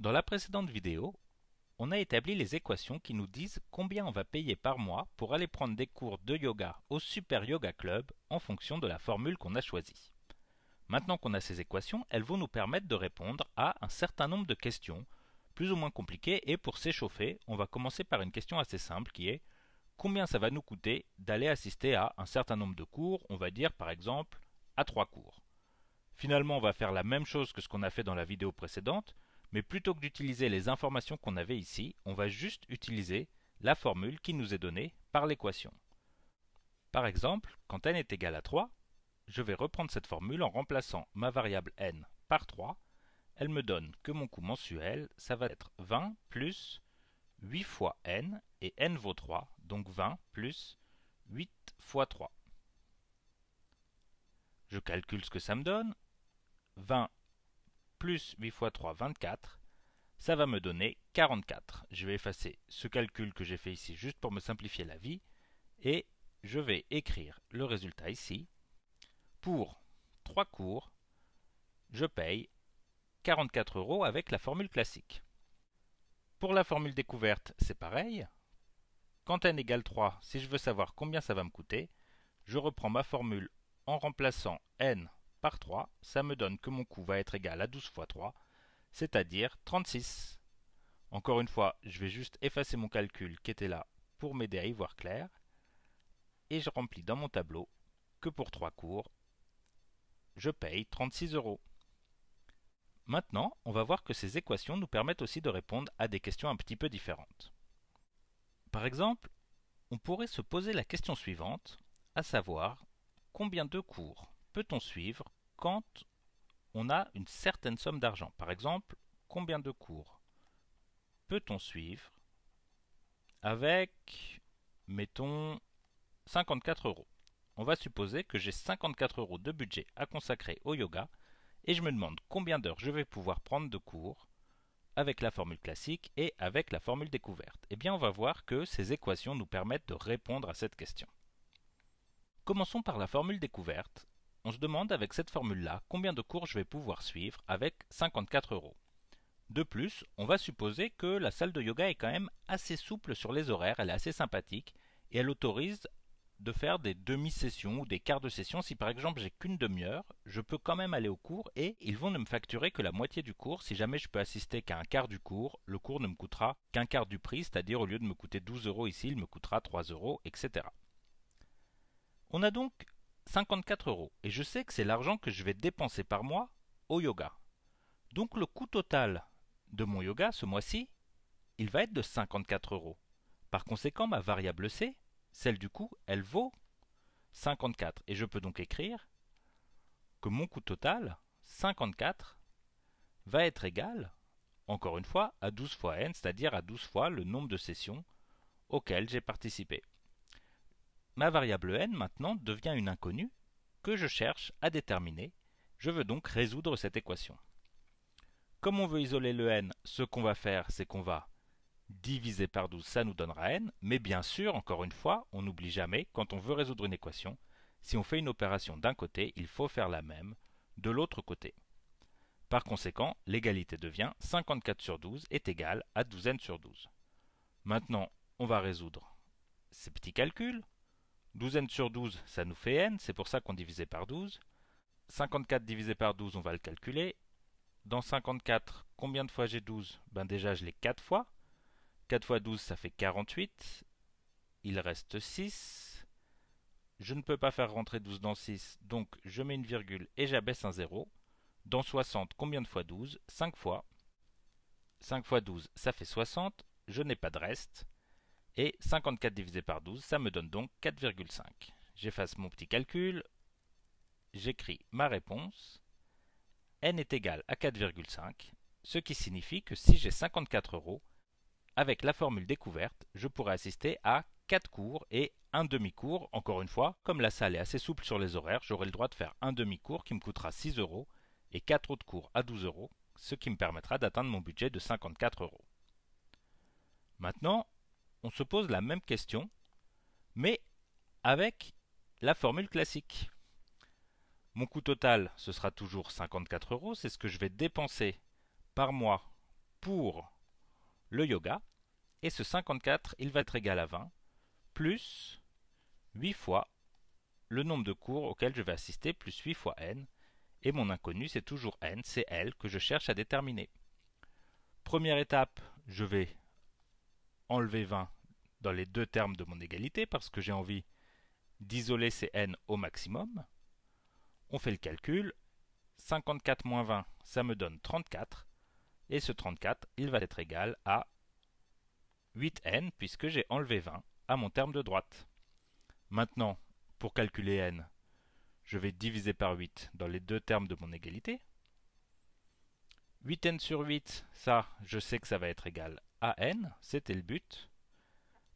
Dans la précédente vidéo, on a établi les équations qui nous disent combien on va payer par mois pour aller prendre des cours de yoga au Super Yoga Club en fonction de la formule qu'on a choisie. Maintenant qu'on a ces équations, elles vont nous permettre de répondre à un certain nombre de questions, plus ou moins compliquées, et pour s'échauffer, on va commencer par une question assez simple qui est combien ça va nous coûter d'aller assister à un certain nombre de cours, on va dire par exemple à trois cours. Finalement, on va faire la même chose que ce qu'on a fait dans la vidéo précédente, mais plutôt que d'utiliser les informations qu'on avait ici, on va juste utiliser la formule qui nous est donnée par l'équation. Par exemple, quand n est égal à 3, je vais reprendre cette formule en remplaçant ma variable n par 3. Elle me donne que mon coût mensuel, ça va être 20 plus 8 fois n, et n vaut 3, donc 20 plus 8 fois 3. Je calcule ce que ça me donne. 20 plus 8 fois 3, 24, ça va me donner 44. Je vais effacer ce calcul que j'ai fait ici juste pour me simplifier la vie, et je vais écrire le résultat ici. Pour 3 cours, je paye 44 euros avec la formule classique. Pour la formule découverte, c'est pareil. Quand n égale 3, si je veux savoir combien ça va me coûter, je reprends ma formule en remplaçant n par 3, ça me donne que mon coût va être égal à 12 fois 3, c'est-à-dire 36. Encore une fois, je vais juste effacer mon calcul qui était là pour m'aider à y voir clair. Et je remplis dans mon tableau que pour 3 cours, je paye 36 euros. Maintenant, on va voir que ces équations nous permettent aussi de répondre à des questions un petit peu différentes. Par exemple, on pourrait se poser la question suivante, à savoir combien de cours peut-on suivre quand on a une certaine somme d'argent Par exemple, combien de cours peut-on suivre avec, mettons, 54 euros On va supposer que j'ai 54 euros de budget à consacrer au yoga et je me demande combien d'heures je vais pouvoir prendre de cours avec la formule classique et avec la formule découverte. Eh bien, on va voir que ces équations nous permettent de répondre à cette question. Commençons par la formule découverte on se demande avec cette formule-là combien de cours je vais pouvoir suivre avec 54 euros. De plus, on va supposer que la salle de yoga est quand même assez souple sur les horaires, elle est assez sympathique, et elle autorise de faire des demi-sessions ou des quarts de session. Si par exemple j'ai qu'une demi-heure, je peux quand même aller au cours et ils vont ne me facturer que la moitié du cours. Si jamais je peux assister qu'à un quart du cours, le cours ne me coûtera qu'un quart du prix, c'est-à-dire au lieu de me coûter 12 euros ici, il me coûtera 3 euros, etc. On a donc 54 euros et je sais que c'est l'argent que je vais dépenser par mois au yoga. Donc le coût total de mon yoga ce mois-ci, il va être de 54 euros. Par conséquent, ma variable C, celle du coût, elle vaut 54 et je peux donc écrire que mon coût total, 54, va être égal, encore une fois, à 12 fois n, c'est-à-dire à 12 fois le nombre de sessions auxquelles j'ai participé. Ma variable n maintenant devient une inconnue que je cherche à déterminer. Je veux donc résoudre cette équation. Comme on veut isoler le n, ce qu'on va faire, c'est qu'on va diviser par 12, ça nous donnera n, mais bien sûr, encore une fois, on n'oublie jamais, quand on veut résoudre une équation, si on fait une opération d'un côté, il faut faire la même de l'autre côté. Par conséquent, l'égalité devient 54 sur 12 est égale à 12n sur 12. Maintenant, on va résoudre ces petits calculs. 12n sur 12, ça nous fait n, c'est pour ça qu'on divisait par 12. 54 divisé par 12, on va le calculer. Dans 54, combien de fois j'ai 12 Ben déjà, je l'ai 4 fois. 4 fois 12, ça fait 48. Il reste 6. Je ne peux pas faire rentrer 12 dans 6, donc je mets une virgule et j'abaisse un 0. Dans 60, combien de fois 12 5 fois. 5 fois 12, ça fait 60. Je n'ai pas de reste. Et 54 divisé par 12, ça me donne donc 4,5. J'efface mon petit calcul, j'écris ma réponse. n est égal à 4,5, ce qui signifie que si j'ai 54 euros, avec la formule découverte, je pourrais assister à 4 cours et un demi-cours. Encore une fois, comme la salle est assez souple sur les horaires, j'aurai le droit de faire un demi-cours qui me coûtera 6 euros et 4 autres cours à 12 euros, ce qui me permettra d'atteindre mon budget de 54 euros. Maintenant, on se pose la même question, mais avec la formule classique. Mon coût total, ce sera toujours 54 euros, c'est ce que je vais dépenser par mois pour le yoga, et ce 54, il va être égal à 20, plus 8 fois le nombre de cours auxquels je vais assister, plus 8 fois n, et mon inconnu, c'est toujours n, c'est l que je cherche à déterminer. Première étape, je vais enlever 20 dans les deux termes de mon égalité parce que j'ai envie d'isoler ces n au maximum. On fait le calcul. 54 moins 20, ça me donne 34. Et ce 34, il va être égal à 8n puisque j'ai enlevé 20 à mon terme de droite. Maintenant, pour calculer n, je vais diviser par 8 dans les deux termes de mon égalité. 8n sur 8, ça, je sais que ça va être égal à n, c'était le but.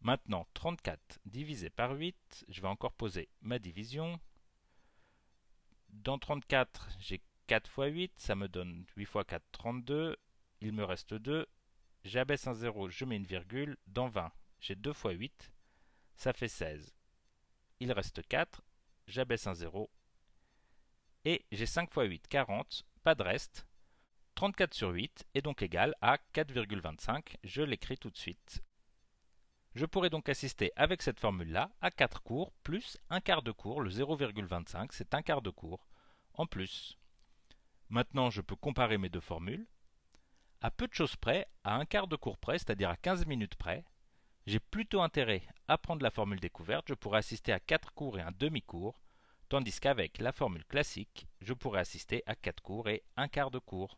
Maintenant, 34 divisé par 8, je vais encore poser ma division. Dans 34, j'ai 4 fois 8, ça me donne 8 fois 4, 32. Il me reste 2. J'abaisse un 0, je mets une virgule. Dans 20, j'ai 2 fois 8, ça fait 16. Il reste 4, j'abaisse un 0. Et j'ai 5 fois 8, 40, pas de reste. 34 sur 8 est donc égal à 4,25. Je l'écris tout de suite. Je pourrais donc assister avec cette formule-là à 4 cours plus un quart de cours, le 0,25 c'est un quart de cours, en plus. Maintenant je peux comparer mes deux formules. À peu de choses près, à un quart de cours près, c'est-à-dire à 15 minutes près, j'ai plutôt intérêt à prendre la formule découverte, je pourrais assister à 4 cours et un demi-cours, tandis qu'avec la formule classique, je pourrais assister à 4 cours et un quart de cours.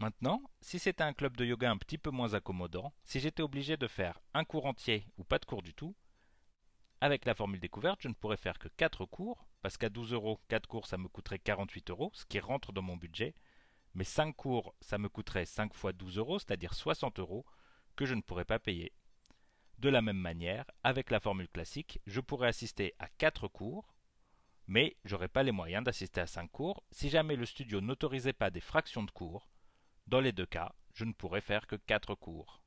Maintenant, si c'était un club de yoga un petit peu moins accommodant, si j'étais obligé de faire un cours entier ou pas de cours du tout, avec la formule découverte, je ne pourrais faire que 4 cours, parce qu'à 12 euros, 4 cours, ça me coûterait 48 euros, ce qui rentre dans mon budget, mais 5 cours, ça me coûterait 5 fois 12 euros, c'est-à-dire 60 euros, que je ne pourrais pas payer. De la même manière, avec la formule classique, je pourrais assister à 4 cours, mais je n'aurais pas les moyens d'assister à 5 cours si jamais le studio n'autorisait pas des fractions de cours, dans les deux cas, je ne pourrai faire que quatre cours.